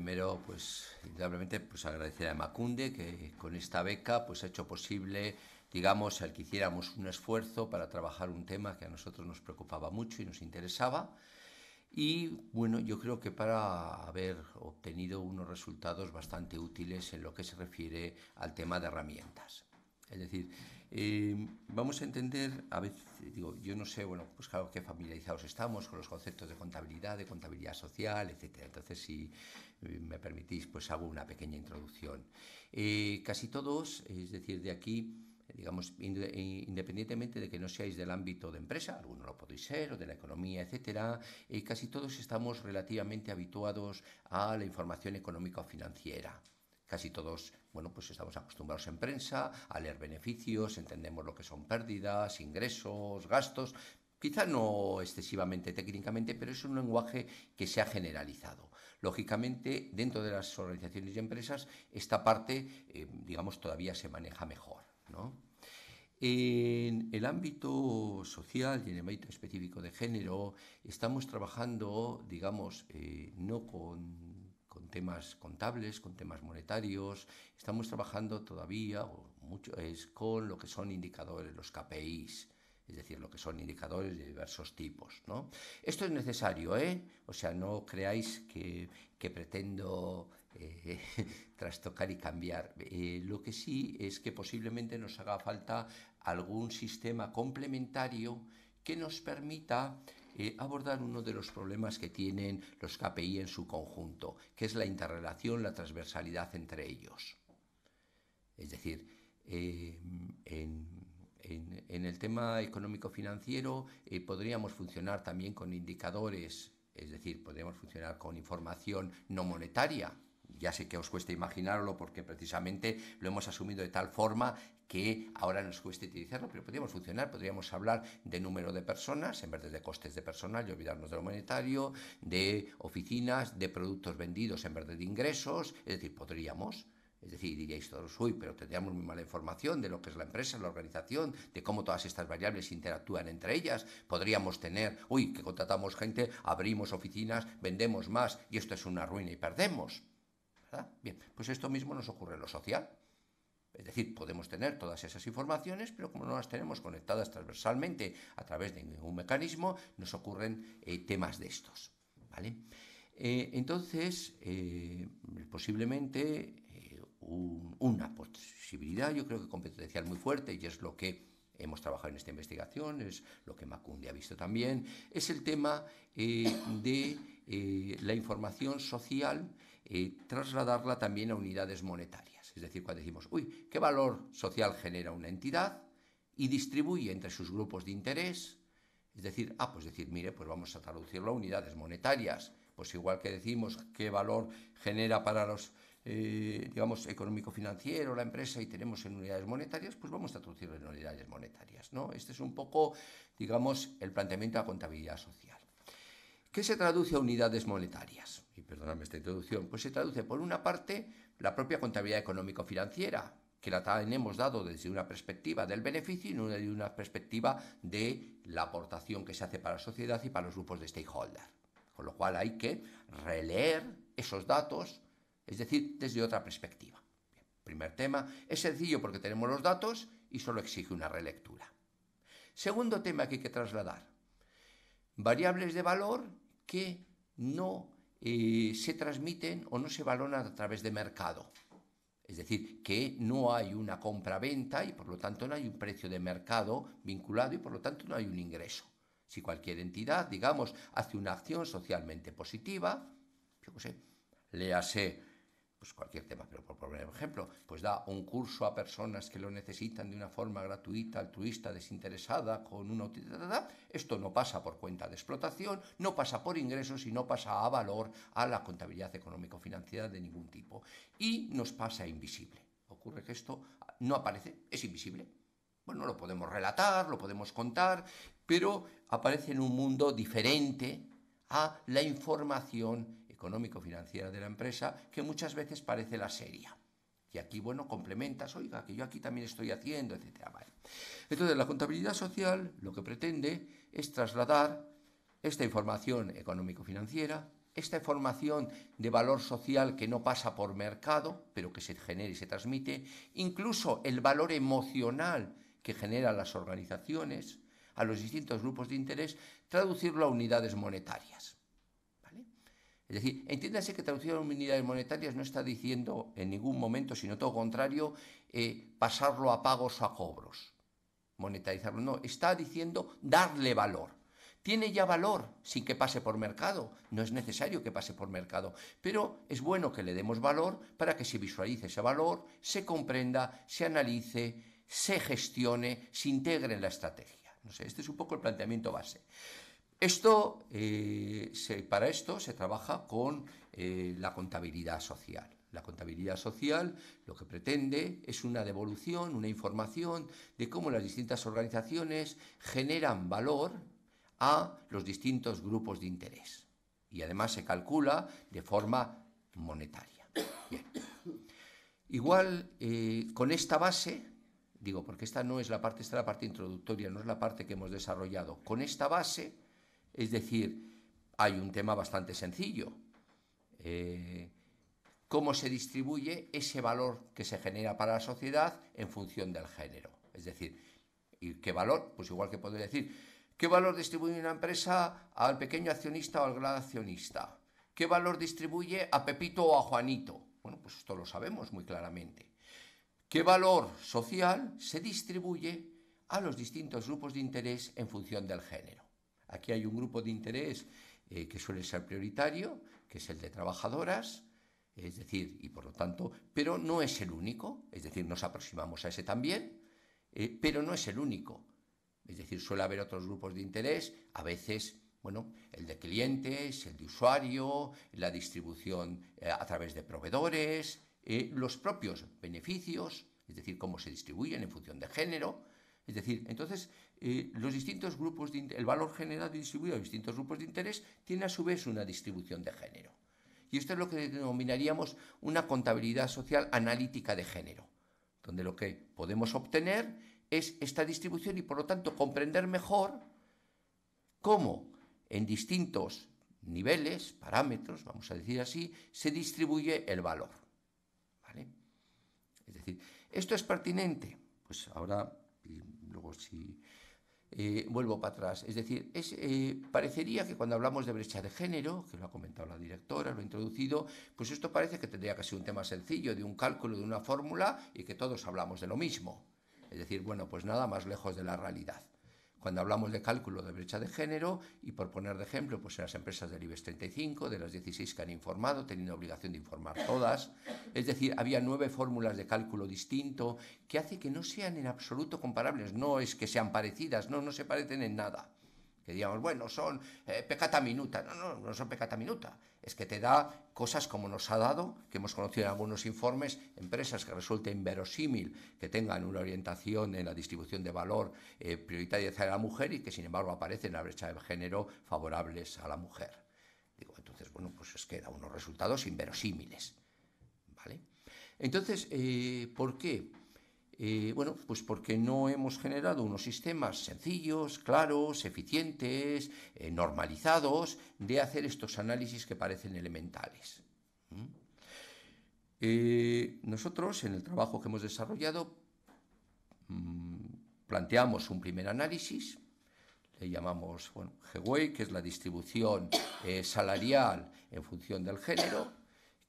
primero, pues, indudablemente, pues agradecer a Macunde, que con esta beca pues, ha hecho posible, digamos, el que hiciéramos un esfuerzo para trabajar un tema que a nosotros nos preocupaba mucho y nos interesaba. Y bueno, yo creo que para haber obtenido unos resultados bastante útiles en lo que se refiere al tema de herramientas. Es decir, eh, vamos a entender, a veces, digo, yo no sé, bueno, pues claro, qué familiarizados estamos con los conceptos de contabilidad, de contabilidad social, etc. Entonces, si eh, me permitís, pues hago una pequeña introducción. Eh, casi todos, es decir, de aquí, digamos, independientemente de que no seáis del ámbito de empresa, algunos lo podéis ser, o de la economía, etcétera, casi todos estamos relativamente habituados a la información económica o financiera Casi todos, bueno, pues estamos acostumbrados en prensa a leer beneficios, entendemos lo que son pérdidas, ingresos, gastos, Quizá no excesivamente técnicamente, pero es un lenguaje que se ha generalizado. Lógicamente, dentro de las organizaciones y empresas, esta parte, eh, digamos, todavía se maneja mejor. En el ámbito social y en el ámbito específico de género, estamos trabajando, digamos, eh, no con temas contables, con temas monetarios. Estamos trabajando todavía, mucho es con lo que son indicadores, los KPIs es decir, lo que son indicadores de diversos tipos. Esto es necesario, ¿eh? o sea, no creáis que, pretendo eh, trastocar y cambiar. Eh, lo que sí es que posiblemente nos haga falta algún sistema complementario que nos permita eh, abordar uno de los problemas que tienen los KPI en su conjunto, que es la interrelación, la transversalidad entre ellos. Es decir, eh, en el tema económico-financiero eh, podríamos funcionar también con indicadores, es decir, podríamos funcionar con información no monetaria. Ya sé que os cuesta imaginarlo porque precisamente lo hemos asumido de tal forma que ahora nos cuesta utilizarlo, pero podríamos funcionar, podríamos hablar de número de personas en vez de costes de personal y olvidarnos de lo monetario, de oficinas, de productos vendidos en vez de ingresos, es decir, podríamos. Es decir, diríais todos, uy, pero tendríamos muy mala información de lo que es la empresa, la organización, de cómo todas estas variables interactúan entre ellas. Podríamos tener, uy, que contratamos gente, abrimos oficinas, vendemos más y esto es una ruina y perdemos. Bien, pues esto mismo nos ocurre en lo social. Es decir, podemos tener todas esas informaciones, pero como no las tenemos conectadas transversalmente a través de ningún mecanismo, nos ocurren eh, temas de estos. Eh, entonces, eh, posiblemente una posibilidad, yo creo que competencial muy fuerte, y es lo que hemos trabajado en esta investigación, es lo que Macundi ha visto también, es el tema de la información social, trasladarla también a unidades monetarias. Es decir, cuando decimos, uy, ¿qué valor social genera una entidad? Y distribuye entre sus grupos de interés. Es decir, ah, pues decir, mire, pues vamos a traducirlo a unidades monetarias. Pues igual que decimos qué valor genera para los, eh, digamos, económico-financiero la empresa y tenemos en unidades monetarias, pues vamos a traducirlo en unidades monetarias, ¿no? Este es un poco, digamos, el planteamiento de la contabilidad social. ¿Qué se traduce a unidades monetarias? Y perdóname esta introducción. Pues se traduce, por una parte, la propia contabilidad económico-financiera, que la tenemos dado desde una perspectiva del beneficio y no desde una perspectiva de la aportación que se hace para la sociedad y para los grupos de stakeholders. Con lo cual hay que releer esos datos, es decir, desde otra perspectiva. primer tema, es sencillo porque tenemos los datos y solo exige una relectura. Segundo tema que hay que trasladar, variables de valor que no se transmiten o no se valoran a través de mercado. Es decir, que no hay una compra-venta y por lo tanto no hay un precio de mercado vinculado y por lo tanto no hay un ingreso. Si cualquier entidad, digamos, hace una acción socialmente positiva, yo sé, le hace pues cualquier tema, pero por poner ejemplo, pues da un curso a personas que lo necesitan de una forma gratuita, altruista, desinteresada, con una esto no pasa por cuenta de explotación, no pasa por ingresos y no pasa a valor a la contabilidad económico-financiera de ningún tipo. Y nos pasa invisible. Ocurre que esto no aparece, es invisible. Bueno, lo podemos relatar, lo podemos contar, pero aparece en un mundo diferente a la información económico-financiera de la empresa, que muchas veces parece la seria. Y aquí, bueno, complementas, oiga, que yo aquí también estoy haciendo, etc. Entonces, la contabilidad social lo que pretende es trasladar esta información económico-financiera, esta información de valor social que no pasa por mercado, pero que se genera y se transmite, incluso el valor emocional que generan las organizaciones, a los distintos grupos de interés, traducirlo a unidades monetarias. Es decir, entiéndase que traducir en unidades monetarias no está diciendo en ningún momento, sino todo contrario, eh, pasarlo a pagos o a cobros, monetarizarlo, no, está diciendo darle valor. Tiene ya valor sin que pase por mercado, no es necesario que pase por mercado, pero es bueno que le demos valor para que se visualice ese valor, se comprenda, se analice, se gestione, se integre en la estrategia. No sé, este es un poco el planteamiento base. Esto, eh, para esto se trabaja con eh, la contabilidad social. La contabilidad social lo que pretende es una devolución, una información de cómo las distintas organizaciones generan valor a los distintos grupos de interés. Y además se calcula de forma monetaria. Igual, eh, con esta base, digo, porque esta no es la parte, esta es la parte introductoria, no es la parte que hemos desarrollado, con esta base es decir, hay un tema bastante sencillo. Eh, ¿Cómo se distribuye ese valor que se genera para la sociedad en función del género? Es decir, ¿y ¿qué valor? Pues igual que podría decir, ¿qué valor distribuye una empresa al pequeño accionista o al gran accionista? ¿Qué valor distribuye a Pepito o a Juanito? Bueno, pues esto lo sabemos muy claramente. ¿Qué valor social se distribuye a los distintos grupos de interés en función del género? Aquí hay un grupo de interés eh, que suele ser prioritario, que es el de trabajadoras, es decir, y por lo tanto, pero no es el único, es decir, nos aproximamos a ese también, eh, pero no es el único. Es decir, suele haber otros grupos de interés, a veces, bueno, el de clientes, el de usuario, la distribución eh, a través de proveedores, los propios beneficios, es decir, cómo se distribuyen en función de género, es decir, entonces eh, los distintos grupos el valor generado y distribuido a distintos grupos de interés tiene a su vez una distribución de género. Y esto es lo que denominaríamos una contabilidad social analítica de género, donde lo que podemos obtener es esta distribución y por lo tanto comprender mejor cómo en distintos niveles, parámetros, vamos a decir así, se distribuye el valor. Es decir, esto es pertinente. Pues ahora luego si eh, vuelvo para atrás. Es decir, eh, parecería que cuando hablamos de brecha de género, que lo ha comentado la directora, lo ha introducido, pues esto parece que tendría que ser un tema sencillo, de un cálculo, de una fórmula y que todos hablamos de lo mismo. Es decir, bueno, pues nada más lejos de la realidad cuando hablamos de cálculo de brecha de género, y por poner de ejemplo, pues en las empresas del IBEX 35, de las 16 que han informado, teniendo obligación de informar todas, es decir, había nueve fórmulas de cálculo distinto que hace que no sean en absoluto comparables, no es que sean parecidas, no, no se parecen en nada. Que digamos, bueno, son eh, pecata minuta, no, no, no son pecata minuta, es que te da cosas como nos ha dado, que hemos conocido en algunos informes, empresas que resulta inverosímil que tengan una orientación en la distribución de valor eh, prioritaria hacia la mujer y que sin embargo aparecen en la brecha de género favorables a la mujer. Digo, entonces, bueno, pues es que da unos resultados inverosímiles. ¿Vale? Entonces, eh, ¿por qué? Eh, bueno, pues porque no hemos generado unos sistemas sencillos, claros, eficientes, eh, normalizados, de hacer estos análisis que parecen elementales. Eh, nosotros, en el trabajo que hemos desarrollado, mm, planteamos un primer análisis, le llamamos bueno, way que es la distribución salarial en función del género,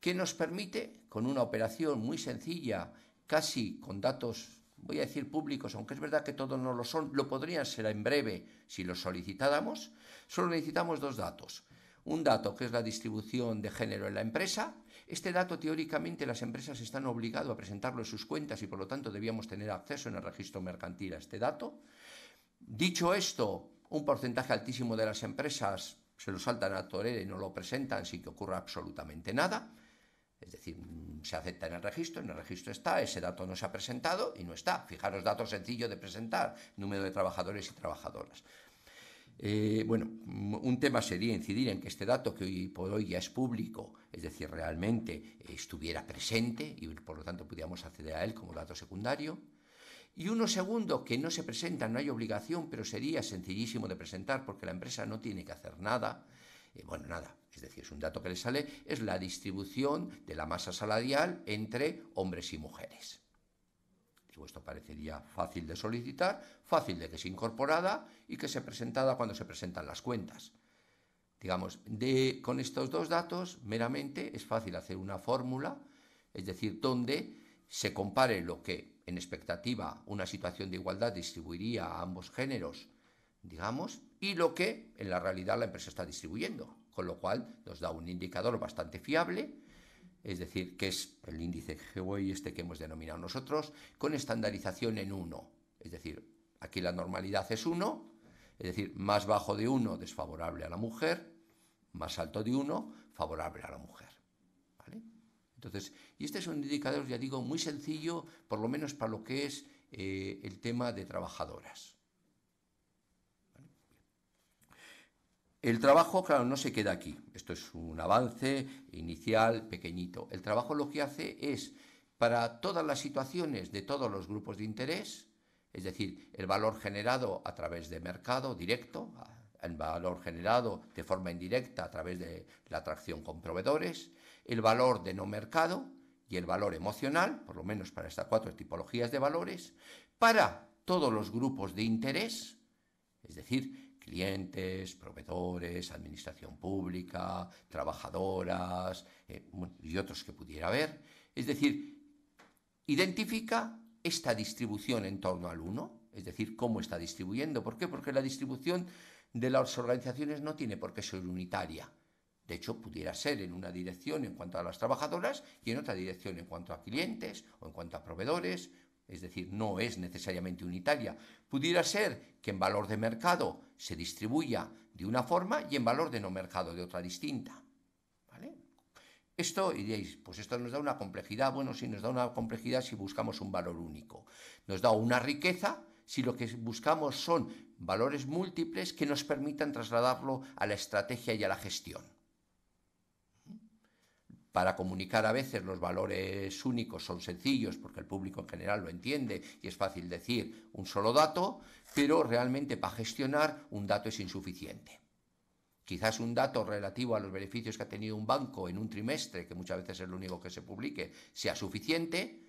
que nos permite, con una operación muy sencilla, casi con datos, voy a decir públicos, aunque es verdad que todos no lo son, lo podrían ser en breve si lo solicitáramos, solo necesitamos dos datos. Un dato que es la distribución de género en la empresa. Este dato teóricamente las empresas están obligadas a presentarlo en sus cuentas y por lo tanto debíamos tener acceso en el registro mercantil a este dato. Dicho esto, un porcentaje altísimo de las empresas se lo saltan a torera y no lo presentan sin que ocurra absolutamente nada. Es decir, se acepta en el registro, en el registro está, ese dato no se ha presentado y no está. Fijaros, dato sencillo de presentar, número de trabajadores y trabajadoras. Eh, bueno, un tema sería incidir en que este dato que hoy por hoy ya es público, es decir, realmente estuviera presente y por lo tanto pudiéramos acceder a él como dato secundario. Y uno segundo que no se presenta, no hay obligación, pero sería sencillísimo de presentar porque la empresa no tiene que hacer nada. Eh, bueno, nada, es decir, es un dato que le sale, es la distribución de la masa salarial entre hombres y mujeres. esto parecería fácil de solicitar, fácil de que se incorporada y que se presentada cuando se presentan las cuentas. Digamos, con estos dos datos meramente es fácil hacer una fórmula, es decir, donde se compare lo que en expectativa una situación de igualdad distribuiría a ambos géneros, digamos, y lo que en la realidad la empresa está distribuyendo con lo cual nos da un indicador bastante fiable, es decir, que es el índice GWEI este que hemos denominado nosotros, con estandarización en 1, es decir, aquí la normalidad es 1, es decir, más bajo de 1 desfavorable a la mujer, más alto de 1 favorable a la mujer. Entonces, y este es un indicador, ya digo, muy sencillo, por lo menos para lo que es eh, el tema de trabajadoras. El trabajo, claro, no se queda aquí. Esto es un avance inicial, pequeñito. El trabajo lo que hace es, para todas las situaciones de todos los grupos de interés, es decir, el valor generado a través de mercado directo, el valor generado de forma indirecta a través de la atracción con proveedores, el valor de no mercado y el valor emocional, por lo menos para estas cuatro tipologías de valores, para todos los grupos de interés, es decir, clientes, proveedores, administración pública, trabajadoras eh, y otros que pudiera haber. Es decir, identifica esta distribución en torno al uno, es decir, cómo está distribuyendo. ¿Por qué? Porque la distribución de las organizaciones no tiene por qué ser unitaria. De hecho, pudiera ser en una dirección en cuanto a las trabajadoras y en otra dirección en cuanto a clientes o en cuanto a proveedores. Es decir, no es necesariamente unitaria. Pudiera ser que en valor de mercado se distribuya de una forma y en valor de no mercado de otra distinta. Esto, pues esto nos da una complejidad. Bueno, sí, nos da una complejidad si buscamos un valor único. Nos da una riqueza si lo que buscamos son valores múltiples que nos permitan trasladarlo a la estrategia y a la gestión. Para comunicar a veces los valores únicos son sencillos porque el público en general lo entiende y es fácil decir un solo dato, pero realmente para gestionar un dato es insuficiente. Quizás un dato relativo a los beneficios que ha tenido un banco en un trimestre, que muchas veces es lo único que se publique, sea suficiente,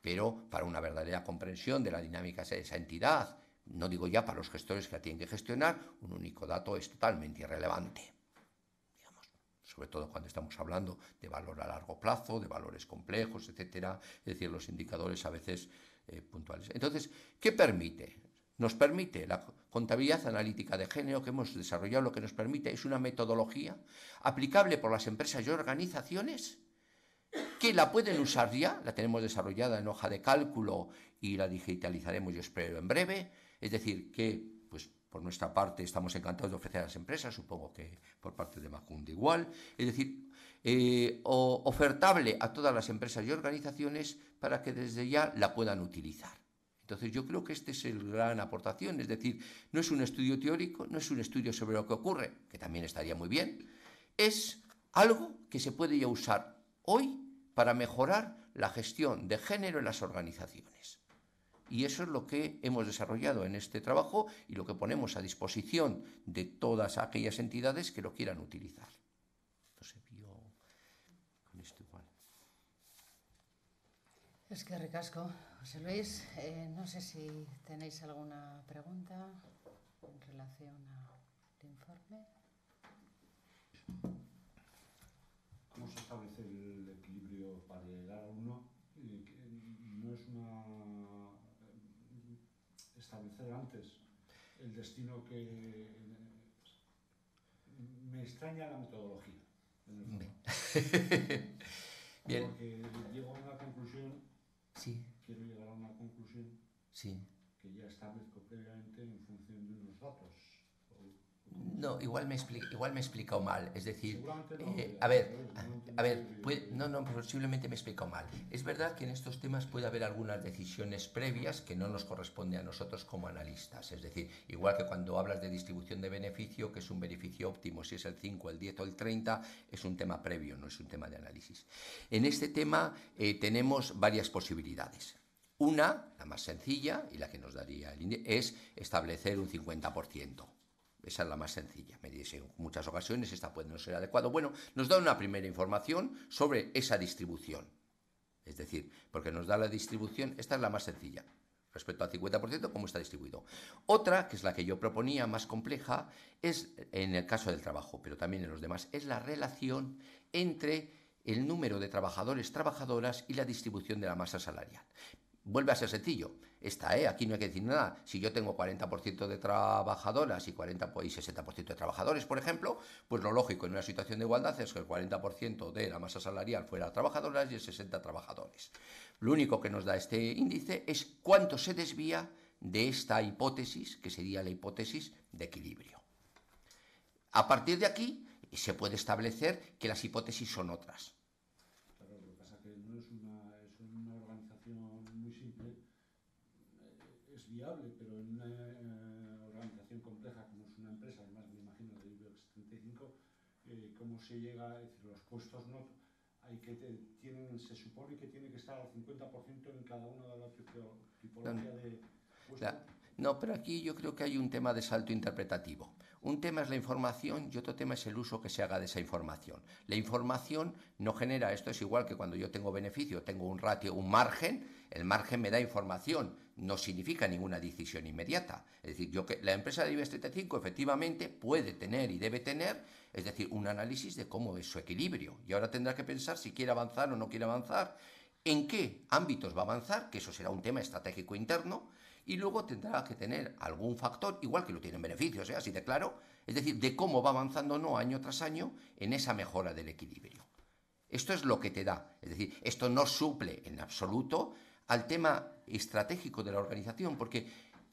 pero para una verdadera comprensión de la dinámica de esa entidad, no digo ya para los gestores que la tienen que gestionar, un único dato es totalmente irrelevante sobre todo cuando estamos hablando de valor a largo plazo, de valores complejos, etcétera, es decir, los indicadores a veces eh, puntuales. Entonces, ¿qué permite? Nos permite la contabilidad analítica de género que hemos desarrollado, lo que nos permite es una metodología aplicable por las empresas y organizaciones que la pueden usar ya, la tenemos desarrollada en hoja de cálculo y la digitalizaremos, yo espero, en breve. Es decir, que por nuestra parte, estamos encantados de ofrecer a las empresas, supongo que por parte de Macund igual. Es decir, eh, ofertable a todas las empresas y organizaciones para que desde ya la puedan utilizar. Entonces yo creo que este es el gran aportación, es decir, no es un estudio teórico, no es un estudio sobre lo que ocurre, que también estaría muy bien, es algo que se puede ya usar hoy para mejorar la gestión de género en las organizaciones. Y eso es lo que hemos desarrollado en este trabajo y lo que ponemos a disposición de todas aquellas entidades que lo quieran utilizar. con esto igual. Es que recasco, José Luis. Eh, no sé si tenéis alguna pregunta en relación al este informe. ¿Cómo se establece el equilibrio para el alumno? Eh, no es una antes el destino que... Me extraña la metodología. Bien. Porque llego a una conclusión, quiero llegar a una conclusión que ya establezco previamente no, igual me, igual me he explicado mal. Es decir, eh, a ver, a ver, no, no, posiblemente me he explicado mal. Es verdad que en estos temas puede haber algunas decisiones previas que no nos corresponde a nosotros como analistas. Es decir, igual que cuando hablas de distribución de beneficio, que es un beneficio óptimo, si es el 5, el 10 o el 30, es un tema previo, no es un tema de análisis. En este tema eh, tenemos varias posibilidades. Una, la más sencilla y la que nos daría el índice, es establecer un 50%. Esa es la más sencilla. Me dice, en muchas ocasiones esta puede no ser adecuada. Bueno, nos da una primera información sobre esa distribución. Es decir, porque nos da la distribución, esta es la más sencilla, respecto al 50%, cómo está distribuido. Otra, que es la que yo proponía, más compleja, es en el caso del trabajo, pero también en los demás, es la relación entre el número de trabajadores, trabajadoras y la distribución de la masa salarial. Vuelve a ser sencillo está, ¿eh? Aquí no hay que decir nada. Si yo tengo 40% de trabajadoras y, 40, y 60% de trabajadores, por ejemplo, pues lo lógico en una situación de igualdad es que el 40% de la masa salarial fuera trabajadoras y el 60% trabajadores. Lo único que nos da este índice es cuánto se desvía de esta hipótesis, que sería la hipótesis de equilibrio. A partir de aquí se puede establecer que las hipótesis son otras. llega, es decir, los puestos no, hay que tienen, se supone que tiene que estar al 50% en cada una de las tipologías de puestos. No, pero aquí yo creo que hay un tema de salto interpretativo. Un tema es la información y otro tema es el uso que se haga de esa información. La información no genera, esto es igual que cuando yo tengo beneficio, tengo un ratio, un margen, el margen me da información, no significa ninguna decisión inmediata. Es decir, yo que la empresa de IBEX 35 efectivamente puede tener y debe tener, es decir, un análisis de cómo es su equilibrio. Y ahora tendrá que pensar si quiere avanzar o no quiere avanzar, en qué ámbitos va a avanzar, que eso será un tema estratégico interno, y luego tendrá que tener algún factor, igual que lo tienen beneficios, ¿eh? así de claro, es decir, de cómo va avanzando no año tras año en esa mejora del equilibrio. Esto es lo que te da, es decir, esto no suple en absoluto al tema estratégico de la organización, porque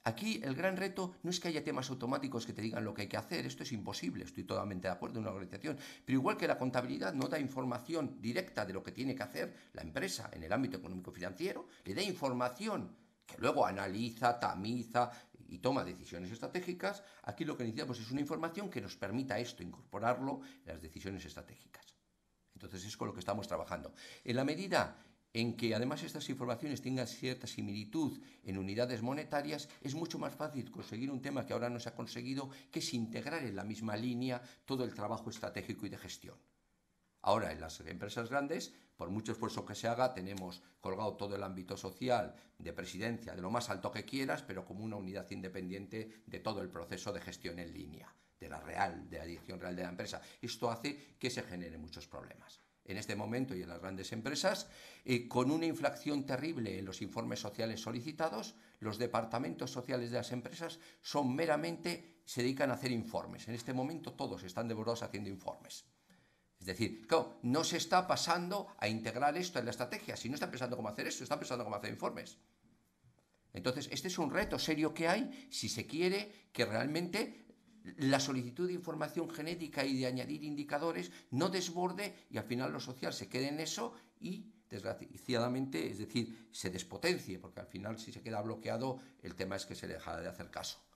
aquí el gran reto no es que haya temas automáticos que te digan lo que hay que hacer, esto es imposible, estoy totalmente de acuerdo en una organización, pero igual que la contabilidad no da información directa de lo que tiene que hacer la empresa en el ámbito económico-financiero, le da información que luego analiza, tamiza y toma decisiones estratégicas, aquí lo que necesitamos es una información que nos permita esto, incorporarlo en las decisiones estratégicas. Entonces es con lo que estamos trabajando. En la medida en que además estas informaciones tengan cierta similitud en unidades monetarias, es mucho más fácil conseguir un tema que ahora no se ha conseguido, que es integrar en la misma línea todo el trabajo estratégico y de gestión. Ahora, en las empresas grandes, por mucho esfuerzo que se haga, tenemos colgado todo el ámbito social, de presidencia, de lo más alto que quieras, pero como una unidad independiente de todo el proceso de gestión en línea, de la real, de la dirección real de la empresa. Esto hace que se generen muchos problemas en este momento y en las grandes empresas, eh, con una inflación terrible en los informes sociales solicitados, los departamentos sociales de las empresas son meramente, se dedican a hacer informes. En este momento todos están devorados haciendo informes. Es decir, no se está pasando a integrar esto en la estrategia, si no está pensando cómo hacer esto, está pensando cómo hacer informes. Entonces, este es un reto serio que hay si se quiere que realmente la solicitud de información genética y de añadir indicadores no desborde y al final lo social se quede en eso y desgraciadamente, es decir, se despotencie, porque al final si se queda bloqueado el tema es que se le deja de hacer caso.